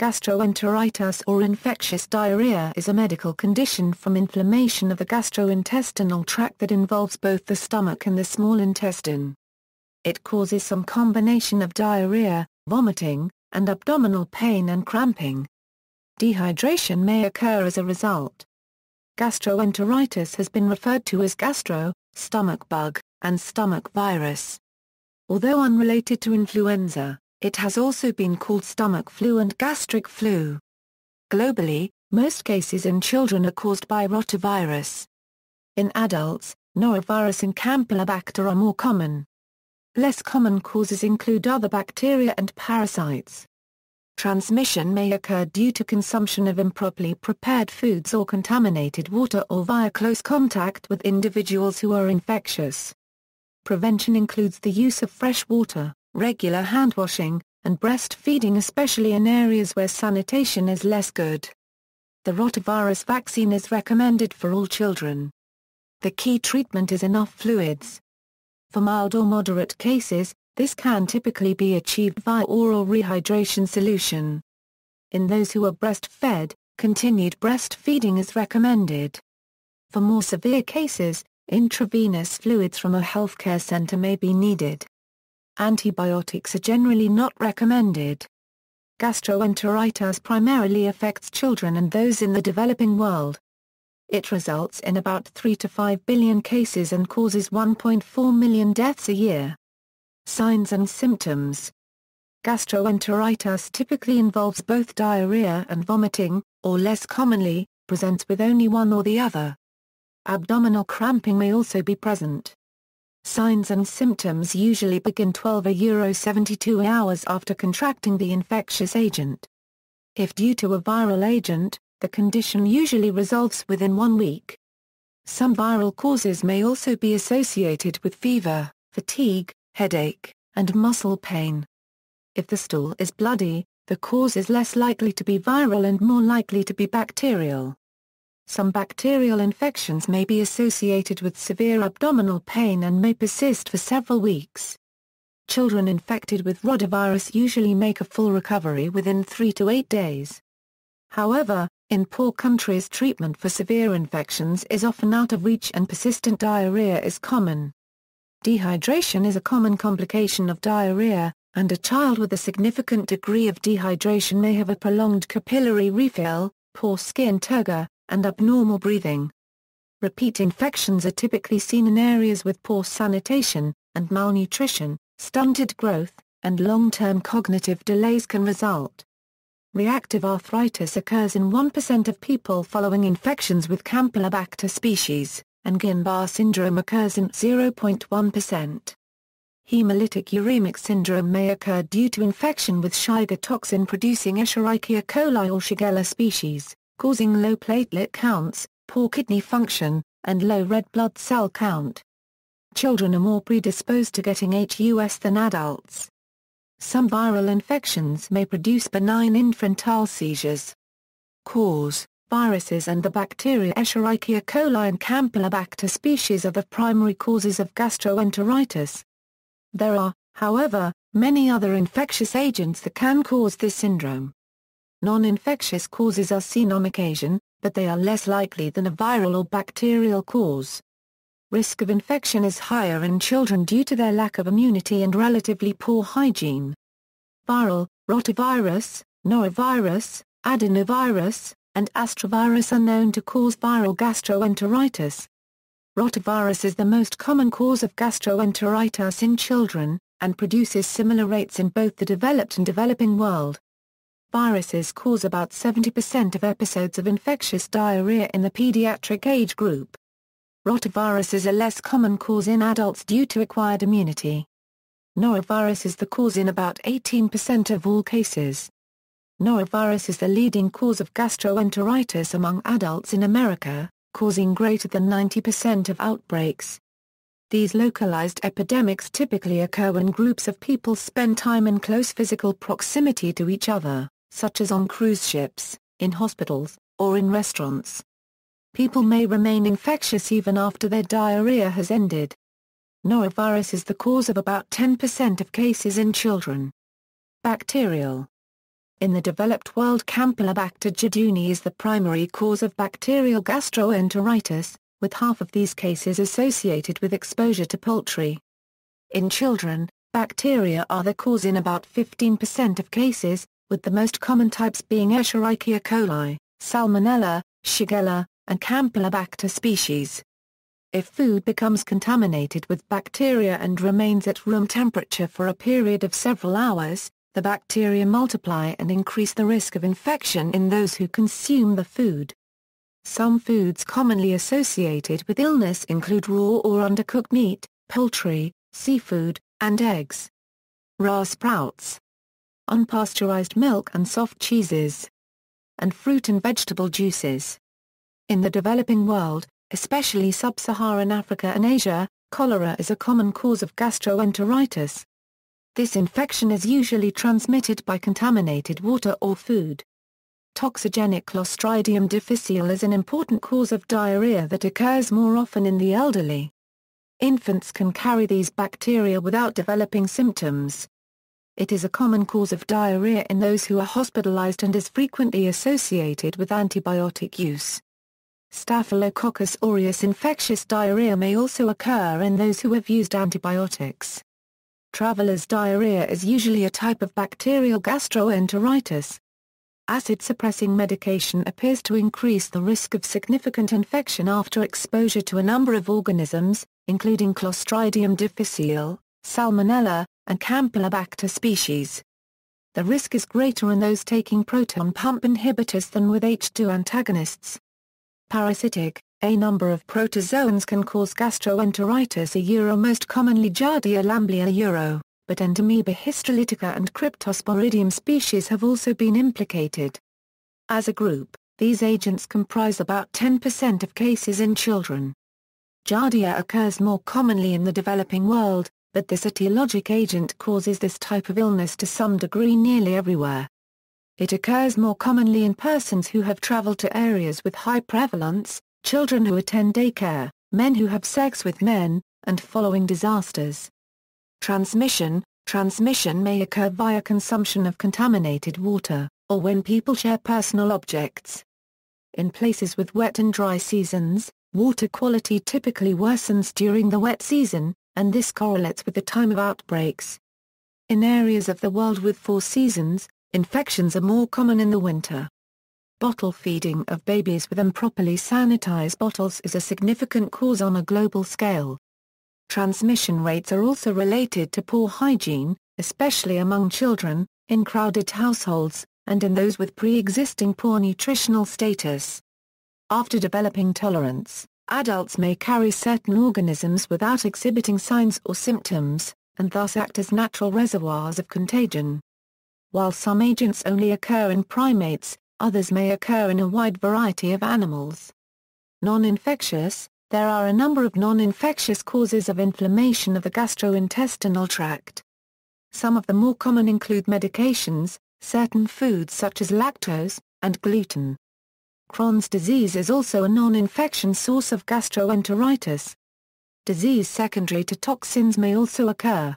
Gastroenteritis or infectious diarrhea is a medical condition from inflammation of the gastrointestinal tract that involves both the stomach and the small intestine. It causes some combination of diarrhea, vomiting, and abdominal pain and cramping. Dehydration may occur as a result. Gastroenteritis has been referred to as gastro, stomach bug, and stomach virus. Although unrelated to influenza, it has also been called stomach flu and gastric flu. Globally, most cases in children are caused by rotavirus. In adults, norovirus and campylobacter are more common. Less common causes include other bacteria and parasites. Transmission may occur due to consumption of improperly prepared foods or contaminated water or via close contact with individuals who are infectious. Prevention includes the use of fresh water, regular hand washing, and breastfeeding especially in areas where sanitation is less good. The rotavirus vaccine is recommended for all children. The key treatment is enough fluids. For mild or moderate cases, this can typically be achieved via oral rehydration solution. In those who are breastfed, continued breastfeeding is recommended. For more severe cases, intravenous fluids from a healthcare center may be needed antibiotics are generally not recommended. Gastroenteritis primarily affects children and those in the developing world. It results in about 3 to 5 billion cases and causes 1.4 million deaths a year. Signs and symptoms Gastroenteritis typically involves both diarrhea and vomiting, or less commonly, presents with only one or the other. Abdominal cramping may also be present. Signs and symptoms usually begin 12 a Euro 72 hours after contracting the infectious agent. If due to a viral agent, the condition usually resolves within one week. Some viral causes may also be associated with fever, fatigue, headache, and muscle pain. If the stool is bloody, the cause is less likely to be viral and more likely to be bacterial. Some bacterial infections may be associated with severe abdominal pain and may persist for several weeks. Children infected with rotavirus usually make a full recovery within three to eight days. However, in poor countries treatment for severe infections is often out of reach and persistent diarrhea is common. Dehydration is a common complication of diarrhea, and a child with a significant degree of dehydration may have a prolonged capillary refill, poor skin turgor, and abnormal breathing. Repeat infections are typically seen in areas with poor sanitation, and malnutrition, stunted growth, and long-term cognitive delays can result. Reactive arthritis occurs in 1% of people following infections with Campylobacter species, and Guillain-Barré syndrome occurs in 0.1%. Hemolytic uremic syndrome may occur due to infection with Shiga toxin producing Escherichia coli or Shigella species causing low platelet counts, poor kidney function, and low red blood cell count. Children are more predisposed to getting HUS than adults. Some viral infections may produce benign infantile seizures. Cause Viruses and the bacteria Escherichia coli and Campylobacter species are the primary causes of gastroenteritis. There are, however, many other infectious agents that can cause this syndrome. Non-infectious causes are seen on occasion, but they are less likely than a viral or bacterial cause. Risk of infection is higher in children due to their lack of immunity and relatively poor hygiene. Viral, rotavirus, norovirus, adenovirus, and astrovirus are known to cause viral gastroenteritis. Rotavirus is the most common cause of gastroenteritis in children, and produces similar rates in both the developed and developing world viruses cause about 70% of episodes of infectious diarrhea in the pediatric age group. Rotavirus is a less common cause in adults due to acquired immunity. Norovirus is the cause in about 18% of all cases. Norovirus is the leading cause of gastroenteritis among adults in America, causing greater than 90% of outbreaks. These localized epidemics typically occur when groups of people spend time in close physical proximity to each other such as on cruise ships, in hospitals, or in restaurants. People may remain infectious even after their diarrhea has ended. Norovirus is the cause of about 10% of cases in children. Bacterial in the developed world Campylobacter jejuni is the primary cause of bacterial gastroenteritis, with half of these cases associated with exposure to poultry. In children, bacteria are the cause in about 15% of cases, with the most common types being Escherichia coli, Salmonella, Shigella, and Campylobacter species. If food becomes contaminated with bacteria and remains at room temperature for a period of several hours, the bacteria multiply and increase the risk of infection in those who consume the food. Some foods commonly associated with illness include raw or undercooked meat, poultry, seafood, and eggs. Raw sprouts, unpasteurized milk and soft cheeses, and fruit and vegetable juices. In the developing world, especially sub-Saharan Africa and Asia, cholera is a common cause of gastroenteritis. This infection is usually transmitted by contaminated water or food. Toxigenic Clostridium difficile is an important cause of diarrhea that occurs more often in the elderly. Infants can carry these bacteria without developing symptoms, it is a common cause of diarrhea in those who are hospitalized and is frequently associated with antibiotic use. Staphylococcus aureus infectious diarrhea may also occur in those who have used antibiotics. Traveler's diarrhea is usually a type of bacterial gastroenteritis. Acid-suppressing medication appears to increase the risk of significant infection after exposure to a number of organisms, including Clostridium difficile, Salmonella, and Campylobacter species. The risk is greater in those taking proton pump inhibitors than with H2 antagonists. Parasitic, a number of protozoans can cause gastroenteritis a euro most commonly Giardia lamblia euro, but Entamoeba histolytica and Cryptosporidium species have also been implicated. As a group, these agents comprise about 10% of cases in children. Giardia occurs more commonly in the developing world, but this etiologic agent causes this type of illness to some degree nearly everywhere. It occurs more commonly in persons who have traveled to areas with high prevalence, children who attend daycare, men who have sex with men, and following disasters. Transmission Transmission may occur via consumption of contaminated water, or when people share personal objects. In places with wet and dry seasons, water quality typically worsens during the wet season, and this correlates with the time of outbreaks. In areas of the world with four seasons, infections are more common in the winter. Bottle feeding of babies with improperly sanitized bottles is a significant cause on a global scale. Transmission rates are also related to poor hygiene, especially among children, in crowded households, and in those with pre-existing poor nutritional status. After developing tolerance, adults may carry certain organisms without exhibiting signs or symptoms, and thus act as natural reservoirs of contagion. While some agents only occur in primates, others may occur in a wide variety of animals. Non-infectious, there are a number of non-infectious causes of inflammation of the gastrointestinal tract. Some of the more common include medications, certain foods such as lactose, and gluten. Crohn's disease is also a non-infection source of gastroenteritis. Disease secondary to toxins may also occur.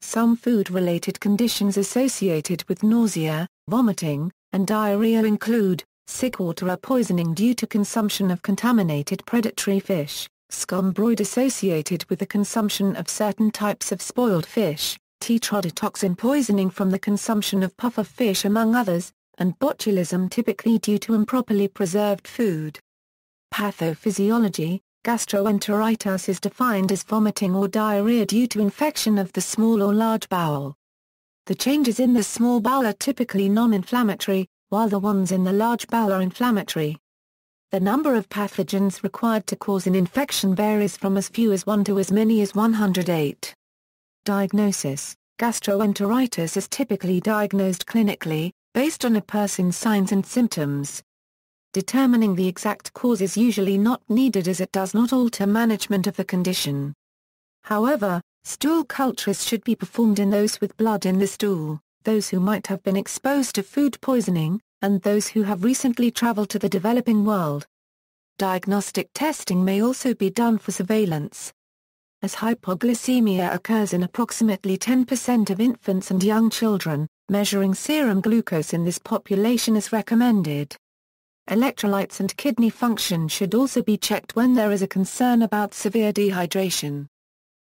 Some food-related conditions associated with nausea, vomiting, and diarrhea include, sick water poisoning due to consumption of contaminated predatory fish, scombroid associated with the consumption of certain types of spoiled fish, tetrodotoxin poisoning from the consumption of puffer fish among others, and botulism typically due to improperly preserved food. Pathophysiology Gastroenteritis is defined as vomiting or diarrhea due to infection of the small or large bowel. The changes in the small bowel are typically non-inflammatory, while the ones in the large bowel are inflammatory. The number of pathogens required to cause an infection varies from as few as 1 to as many as 108. Diagnosis Gastroenteritis is typically diagnosed clinically, based on a person's signs and symptoms. Determining the exact cause is usually not needed as it does not alter management of the condition. However, stool cultures should be performed in those with blood in the stool, those who might have been exposed to food poisoning, and those who have recently traveled to the developing world. Diagnostic testing may also be done for surveillance. As hypoglycemia occurs in approximately 10% of infants and young children, Measuring serum glucose in this population is recommended. Electrolytes and kidney function should also be checked when there is a concern about severe dehydration.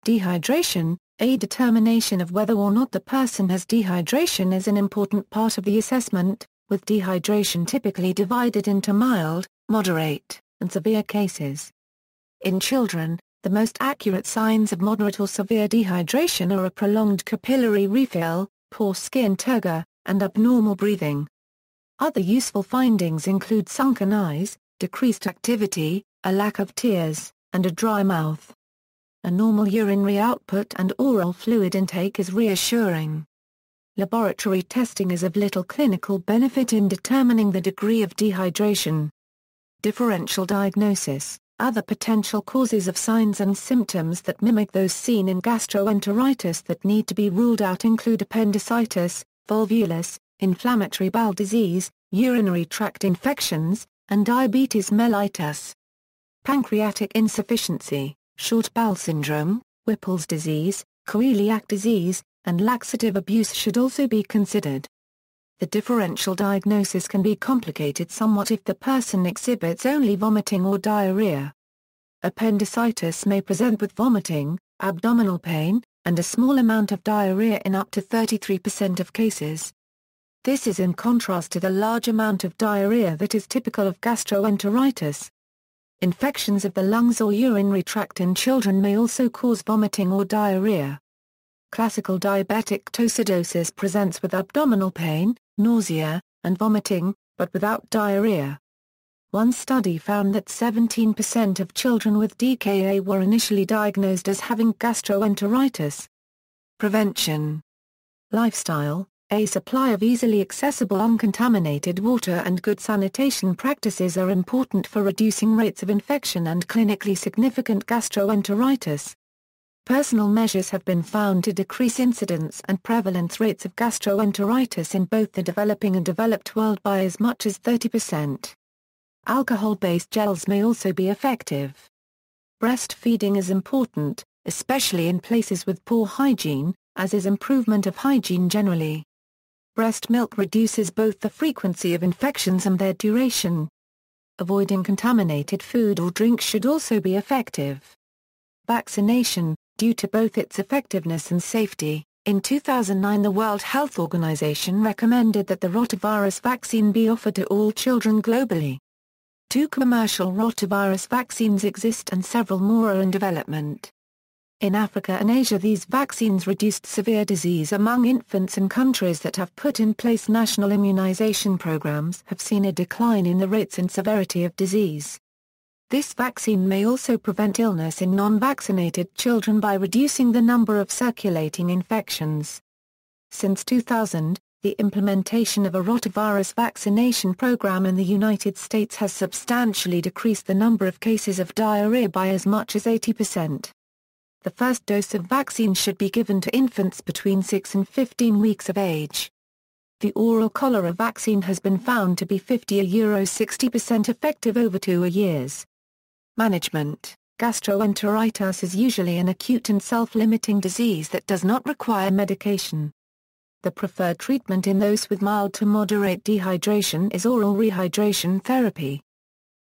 Dehydration, a determination of whether or not the person has dehydration is an important part of the assessment, with dehydration typically divided into mild, moderate, and severe cases. In children, the most accurate signs of moderate or severe dehydration are a prolonged capillary refill, poor skin turgor, and abnormal breathing. Other useful findings include sunken eyes, decreased activity, a lack of tears, and a dry mouth. A normal urinary output and oral fluid intake is reassuring. Laboratory testing is of little clinical benefit in determining the degree of dehydration. Differential diagnosis other potential causes of signs and symptoms that mimic those seen in gastroenteritis that need to be ruled out include appendicitis, volvulus, inflammatory bowel disease, urinary tract infections, and diabetes mellitus. Pancreatic insufficiency, short bowel syndrome, Whipple's disease, celiac disease, and laxative abuse should also be considered. The differential diagnosis can be complicated somewhat if the person exhibits only vomiting or diarrhea. Appendicitis may present with vomiting, abdominal pain, and a small amount of diarrhea in up to 33% of cases. This is in contrast to the large amount of diarrhea that is typical of gastroenteritis. Infections of the lungs or urinary tract in children may also cause vomiting or diarrhea. Classical diabetic toxidosis presents with abdominal pain, nausea, and vomiting, but without diarrhea. One study found that 17% of children with DKA were initially diagnosed as having gastroenteritis. Prevention Lifestyle A supply of easily accessible uncontaminated water and good sanitation practices are important for reducing rates of infection and clinically significant gastroenteritis personal measures have been found to decrease incidence and prevalence rates of gastroenteritis in both the developing and developed world by as much as 30%. Alcohol-based gels may also be effective. Breastfeeding is important, especially in places with poor hygiene, as is improvement of hygiene generally. Breast milk reduces both the frequency of infections and their duration. Avoiding contaminated food or drink should also be effective. Vaccination, due to both its effectiveness and safety. In 2009 the World Health Organization recommended that the rotavirus vaccine be offered to all children globally. Two commercial rotavirus vaccines exist and several more are in development. In Africa and Asia these vaccines reduced severe disease among infants and countries that have put in place national immunization programs have seen a decline in the rates and severity of disease. This vaccine may also prevent illness in non-vaccinated children by reducing the number of circulating infections. Since 2000, the implementation of a rotavirus vaccination program in the United States has substantially decreased the number of cases of diarrhea by as much as 80%. The first dose of vaccine should be given to infants between 6 and 15 weeks of age. The oral cholera vaccine has been found to be 50 a euro 60% effective over two years. Management Gastroenteritis is usually an acute and self-limiting disease that does not require medication. The preferred treatment in those with mild to moderate dehydration is oral rehydration therapy.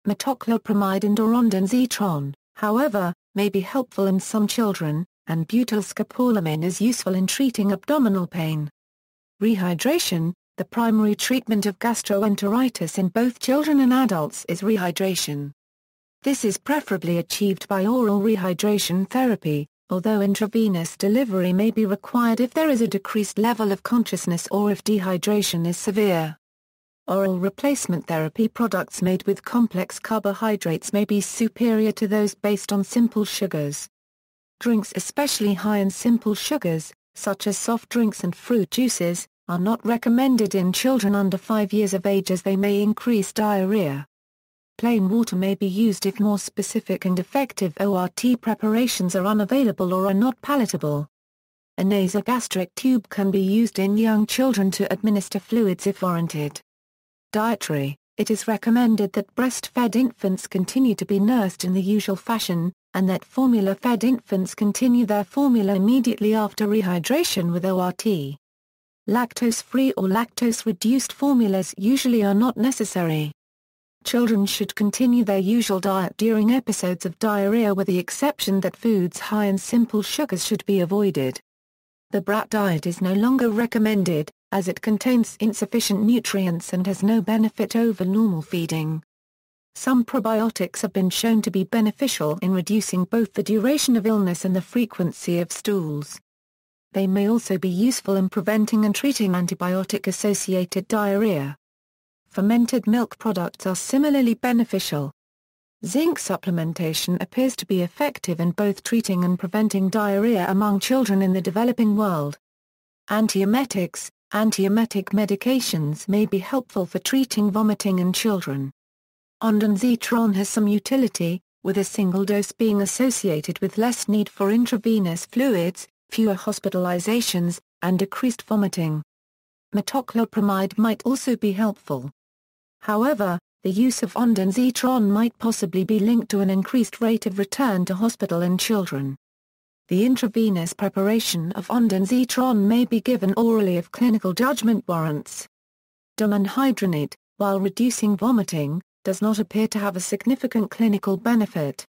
Metoclopramide and orondanzitron, however, may be helpful in some children, and butylscopolamine is useful in treating abdominal pain. Rehydration, the primary treatment of gastroenteritis in both children and adults is rehydration. This is preferably achieved by oral rehydration therapy, although intravenous delivery may be required if there is a decreased level of consciousness or if dehydration is severe. Oral replacement therapy products made with complex carbohydrates may be superior to those based on simple sugars. Drinks especially high in simple sugars, such as soft drinks and fruit juices, are not recommended in children under 5 years of age as they may increase diarrhea plain water may be used if more specific and effective ORT preparations are unavailable or are not palatable. A nasogastric tube can be used in young children to administer fluids if warranted. Dietary It is recommended that breastfed infants continue to be nursed in the usual fashion, and that formula-fed infants continue their formula immediately after rehydration with ORT. Lactose-free or lactose-reduced formulas usually are not necessary. Children should continue their usual diet during episodes of diarrhea with the exception that foods high in simple sugars should be avoided. The brat diet is no longer recommended, as it contains insufficient nutrients and has no benefit over normal feeding. Some probiotics have been shown to be beneficial in reducing both the duration of illness and the frequency of stools. They may also be useful in preventing and treating antibiotic-associated diarrhea fermented milk products are similarly beneficial. Zinc supplementation appears to be effective in both treating and preventing diarrhea among children in the developing world. Antiemetics, antiemetic medications may be helpful for treating vomiting in children. Ondansetron has some utility, with a single dose being associated with less need for intravenous fluids, fewer hospitalizations, and decreased vomiting. Metoclopramide might also be helpful. However, the use of Ondan Zetron might possibly be linked to an increased rate of return to hospital in children. The intravenous preparation of Ondan Zetron may be given orally if clinical judgment warrants. Domenhydronate, while reducing vomiting, does not appear to have a significant clinical benefit.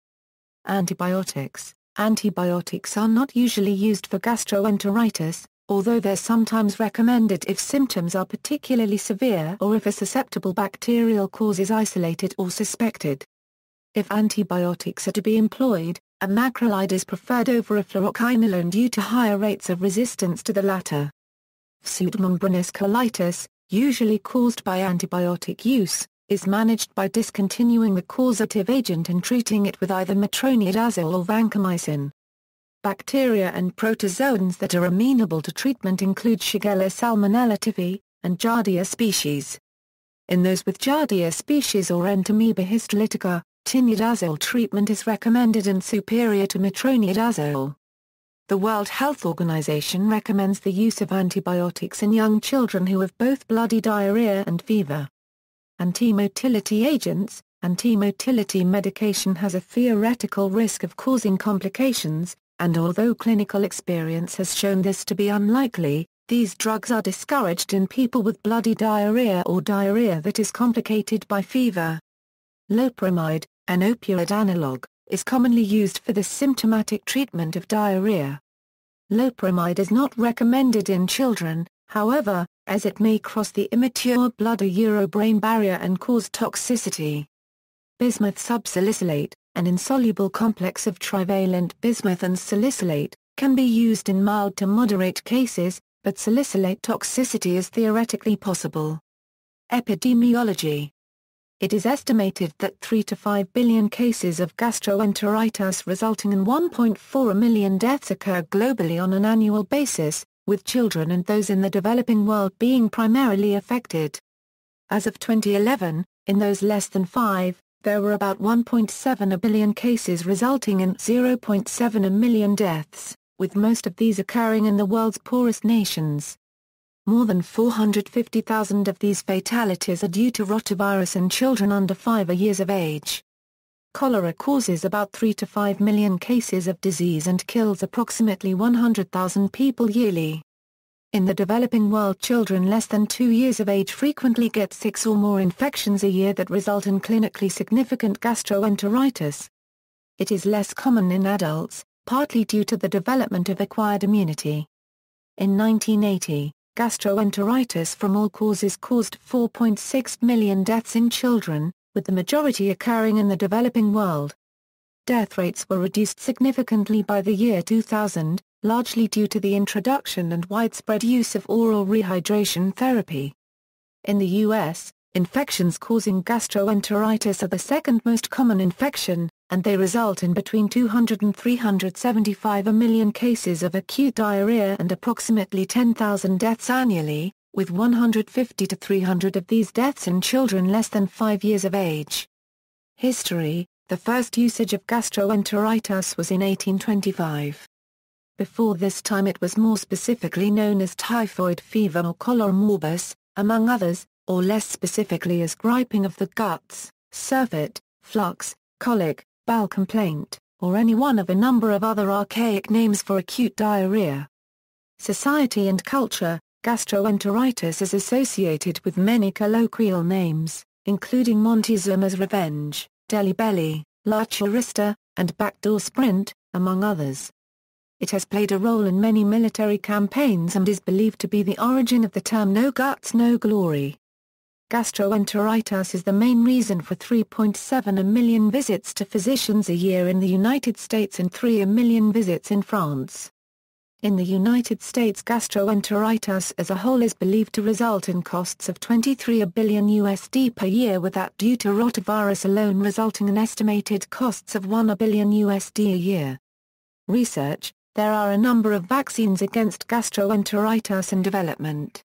Antibiotics Antibiotics are not usually used for gastroenteritis, although they're sometimes recommended if symptoms are particularly severe or if a susceptible bacterial cause is isolated or suspected. If antibiotics are to be employed, a macrolide is preferred over a fluoroquinolone due to higher rates of resistance to the latter. Pseudomembranous colitis, usually caused by antibiotic use, is managed by discontinuing the causative agent and treating it with either metronidazole or vancomycin. Bacteria and protozoans that are amenable to treatment include Shigella salmonella tivi, and Giardia species. In those with Giardia species or Entamoeba histolytica, tinidazole treatment is recommended and superior to metronidazole. The World Health Organization recommends the use of antibiotics in young children who have both bloody diarrhea and fever. Antimotility agents, antimotility medication has a theoretical risk of causing complications, and although clinical experience has shown this to be unlikely, these drugs are discouraged in people with bloody diarrhea or diarrhea that is complicated by fever. Loperamide, an opioid analog, is commonly used for the symptomatic treatment of diarrhea. Loperamide is not recommended in children, however, as it may cross the immature blood-brain barrier and cause toxicity bismuth subsalicylate, an insoluble complex of trivalent bismuth and salicylate, can be used in mild to moderate cases, but salicylate toxicity is theoretically possible. Epidemiology It is estimated that 3 to 5 billion cases of gastroenteritis resulting in 1.4 million deaths occur globally on an annual basis, with children and those in the developing world being primarily affected. As of 2011, in those less than 5, there were about 1.7 billion cases resulting in 0.7 million deaths, with most of these occurring in the world's poorest nations. More than 450,000 of these fatalities are due to rotavirus in children under 5 years of age. Cholera causes about 3 to 5 million cases of disease and kills approximately 100,000 people yearly. In the developing world children less than two years of age frequently get six or more infections a year that result in clinically significant gastroenteritis. It is less common in adults, partly due to the development of acquired immunity. In 1980, gastroenteritis from all causes caused 4.6 million deaths in children, with the majority occurring in the developing world death rates were reduced significantly by the year 2000, largely due to the introduction and widespread use of oral rehydration therapy. In the U.S., infections causing gastroenteritis are the second most common infection, and they result in between 200 and 375 a million cases of acute diarrhea and approximately 10,000 deaths annually, with 150 to 300 of these deaths in children less than 5 years of age. History the first usage of gastroenteritis was in 1825. Before this time it was more specifically known as typhoid fever or cholera morbus, among others, or less specifically as griping of the guts, surfeit, flux, colic, bowel complaint, or any one of a number of other archaic names for acute diarrhea. Society and culture, gastroenteritis is associated with many colloquial names, including Montezuma's revenge, Deli Belly, La and Backdoor Sprint, among others. It has played a role in many military campaigns and is believed to be the origin of the term no guts no glory. Gastroenteritis is the main reason for 3.7 million visits to physicians a year in the United States and 3 million visits in France. In the United States gastroenteritis as a whole is believed to result in costs of 23 billion USD per year with that due to rotavirus alone resulting in estimated costs of 1 billion USD a year. Research, there are a number of vaccines against gastroenteritis in development.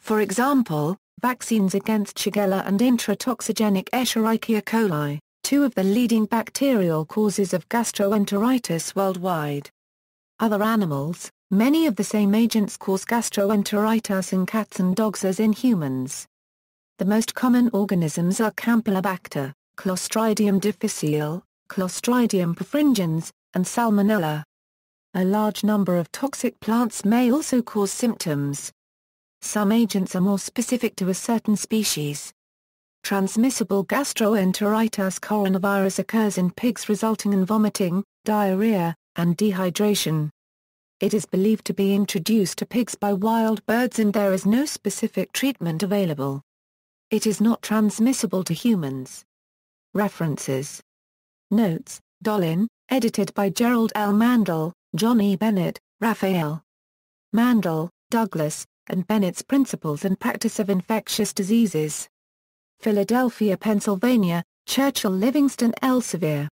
For example, vaccines against Shigella and intratoxigenic Escherichia coli, two of the leading bacterial causes of gastroenteritis worldwide other animals, many of the same agents cause gastroenteritis in cats and dogs as in humans. The most common organisms are Campylobacter, Clostridium difficile, Clostridium perfringens, and Salmonella. A large number of toxic plants may also cause symptoms. Some agents are more specific to a certain species. Transmissible gastroenteritis coronavirus occurs in pigs resulting in vomiting, diarrhea, and dehydration. It is believed to be introduced to pigs by wild birds and there is no specific treatment available. It is not transmissible to humans. References Notes, Dolin, edited by Gerald L. Mandel, John E. Bennett, Raphael. Mandel, Douglas, and Bennett's Principles and Practice of Infectious Diseases. Philadelphia, Pennsylvania, Churchill Livingston Elsevier.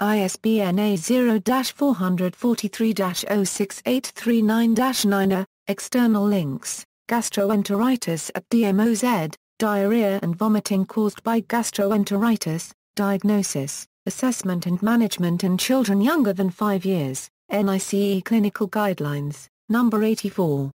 ISBN A0-443-06839-9 External links, gastroenteritis at DMOZ, diarrhea and vomiting caused by gastroenteritis, diagnosis, assessment and management in children younger than 5 years, NICE Clinical Guidelines, number 84.